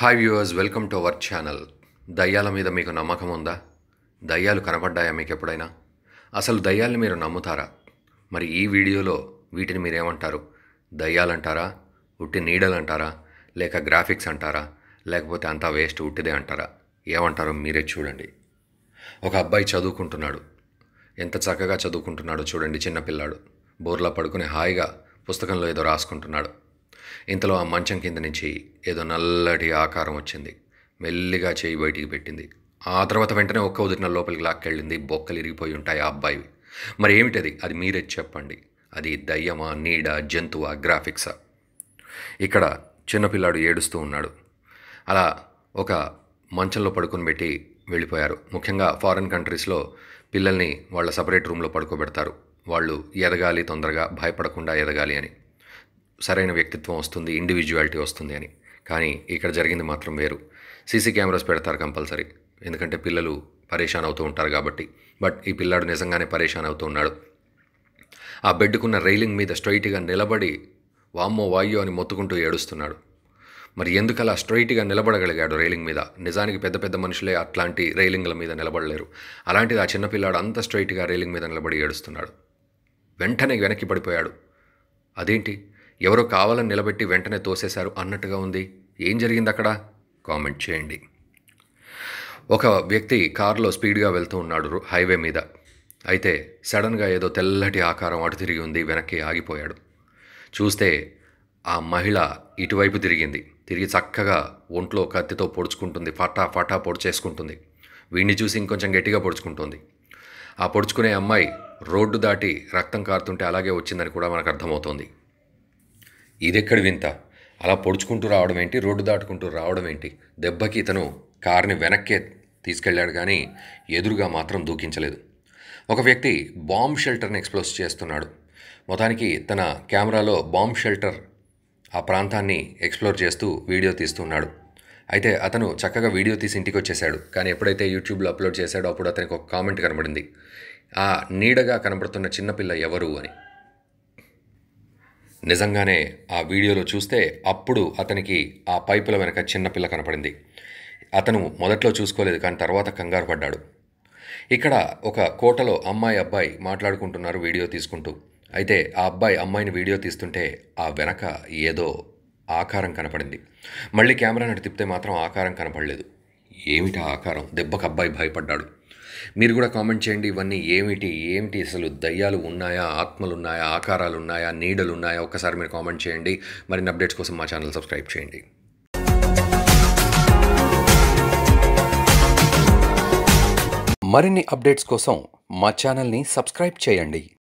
hi viewers welcome to our channel దయ్యాల మీద మీకు నమ్మకం ఉందా దయ్యాలు కనపడ్డాయా మీకు ఎప్పుడైనా అసలు దయ్యాల్ని మీరు నమ్ముతారా మరి ఈ వీడియోలో వీటిని మీరేమంటారు దయ్యాలంటారా ఉట్టి నీడలంటారా లేక గ్రాఫిక్స్ అంటారా లేకపోతే అంతా వేస్ట్ ఉట్టిదే అంటారా ఏమంటారో మీరే చూడండి ఒక అబ్బాయి చదువుకుంటున్నాడు ఎంత చక్కగా చదువుకుంటున్నాడో చూడండి చిన్నపిల్లాడు బోర్లా పడుకుని హాయిగా పుస్తకంలో ఏదో రాసుకుంటున్నాడు ఇంతలో ఆ మంచం కింద నుంచి ఏదో నల్లటి ఆకారం వచ్చింది మెల్లిగా చేయి బయటికి పెట్టింది ఆ తర్వాత వెంటనే ఒక్క ఉదిరిన లోపలికి లాక్కెళ్ళింది బొక్కలు ఇరిగిపోయి ఉంటాయి ఆ అబ్బాయి మరి ఏమిటది అది మీరే చెప్పండి అది దయ్యమా నీడ జంతువా గ్రాఫిక్సా ఇక్కడ చిన్నపిల్లాడు ఏడుస్తూ ఉన్నాడు అలా ఒక మంచంలో పడుకుని పెట్టి వెళ్ళిపోయారు ముఖ్యంగా ఫారిన్ కంట్రీస్లో పిల్లల్ని వాళ్ళ సపరేట్ రూమ్లో పడుకోబెడతారు వాళ్ళు ఎదగాలి తొందరగా భయపడకుండా ఎదగాలి అని సరైన వ్యక్తిత్వం వస్తుంది ఇండివిజువాలిటీ వస్తుంది అని కానీ ఇక్కడ జరిగింది మాత్రం వేరు సీసీ కెమెరాస్ పెడతారు కంపల్సరీ ఎందుకంటే పిల్లలు పరేషాన్ అవుతూ ఉంటారు కాబట్టి బట్ ఈ పిల్లాడు నిజంగానే పరేషాన్ అవుతూ ఉన్నాడు ఆ బెడ్డుకున్న రైలింగ్ మీద స్ట్రైట్గా నిలబడి వామ్మో వాయో అని మొత్తుకుంటూ ఏడుస్తున్నాడు మరి ఎందుకు అలా స్ట్రైట్గా నిలబడగలిగాడు రైలింగ్ మీద నిజానికి పెద్ద పెద్ద మనుషులే అట్లాంటి రైలింగ్ల మీద నిలబడలేరు అలాంటిది ఆ చిన్నపిల్లాడు అంత స్ట్రైట్గా రైలింగ్ మీద నిలబడి ఏడుస్తున్నాడు వెంటనే వెనక్కి పడిపోయాడు అదేంటి ఎవరో కావాలని నిలబెట్టి వెంటనే తోసేశారు అన్నట్టుగా ఉంది ఏం జరిగింది అక్కడ కామెంట్ చేయండి ఒక వ్యక్తి కారులో స్పీడ్గా వెళ్తూ ఉన్నాడు హైవే మీద అయితే సడన్గా ఏదో తెల్లటి ఆకారం అటు తిరిగి ఉంది వెనక్కి ఆగిపోయాడు చూస్తే ఆ మహిళ ఇటువైపు తిరిగింది తిరిగి చక్కగా ఒంట్లో కత్తితో పొడుచుకుంటుంది ఫటా ఫటా పొడిచేసుకుంటుంది వీడిని చూసి ఇంకొంచెం గట్టిగా పొడుచుకుంటుంది ఆ పొడుచుకునే అమ్మాయి రోడ్డు దాటి రక్తం కారుతుంటే అలాగే వచ్చిందని కూడా మనకు అర్థమవుతోంది ఇదెక్కడ వింత అలా పొడుచుకుంటూ రావడం ఏంటి రోడ్డు దాటుకుంటూ రావడం ఏంటి దెబ్బకి ఇతను కారుని వెనక్కే తీసుకెళ్లాడు కానీ ఎదురుగా మాత్రం దూకించలేదు ఒక వ్యక్తి బాంబ్ షెల్టర్ని ఎక్స్ప్లోజ్ చేస్తున్నాడు మొత్తానికి తన కెమెరాలో బాంబ్ షెల్టర్ ఆ ప్రాంతాన్ని ఎక్స్ప్లోర్ చేస్తూ వీడియో తీస్తున్నాడు అయితే అతను చక్కగా వీడియో తీసి ఇంటికి వచ్చేసాడు కానీ ఎప్పుడైతే యూట్యూబ్లో అప్లోడ్ చేశాడో అప్పుడు అతనికి ఒక కామెంట్ కనబడింది ఆ నీడగా కనబడుతున్న చిన్నపిల్ల ఎవరు అని నిజంగానే ఆ వీడియోలో చూస్తే అప్పుడు అతనికి ఆ పైపుల వెనక చిన్నపిల్ల కనపడింది అతను మొదట్లో చూసుకోలేదు కానీ తర్వాత కంగారు పడ్డాడు ఇక్కడ ఒక కోటలో అమ్మాయి అబ్బాయి మాట్లాడుకుంటున్నారు వీడియో తీసుకుంటూ అయితే ఆ అబ్బాయి అమ్మాయిని వీడియో తీస్తుంటే ఆ వెనక ఏదో ఆకారం కనపడింది మళ్ళీ కెమెరాను తిప్పితే మాత్రం ఆకారం కనపడలేదు ఏమిటా ఆకారం దెబ్బకు అబ్బాయి భయపడ్డాడు మీరు కూడా కామెంట్ చేయండి ఇవన్నీ ఏమిటి ఏమిటి అసలు దయ్యాలు ఉన్నాయా ఆత్మలు ఉన్నాయా ఆకారాలు ఉన్నాయా నీడలు ఉన్నాయా ఒక్కసారి మీరు కామెంట్ చేయండి మరిన్ని అప్డేట్స్ కోసం మా ఛానల్ సబ్స్క్రైబ్ చేయండి మరిన్ని అప్డేట్స్ కోసం మా ఛానల్ని సబ్స్క్రైబ్ చేయండి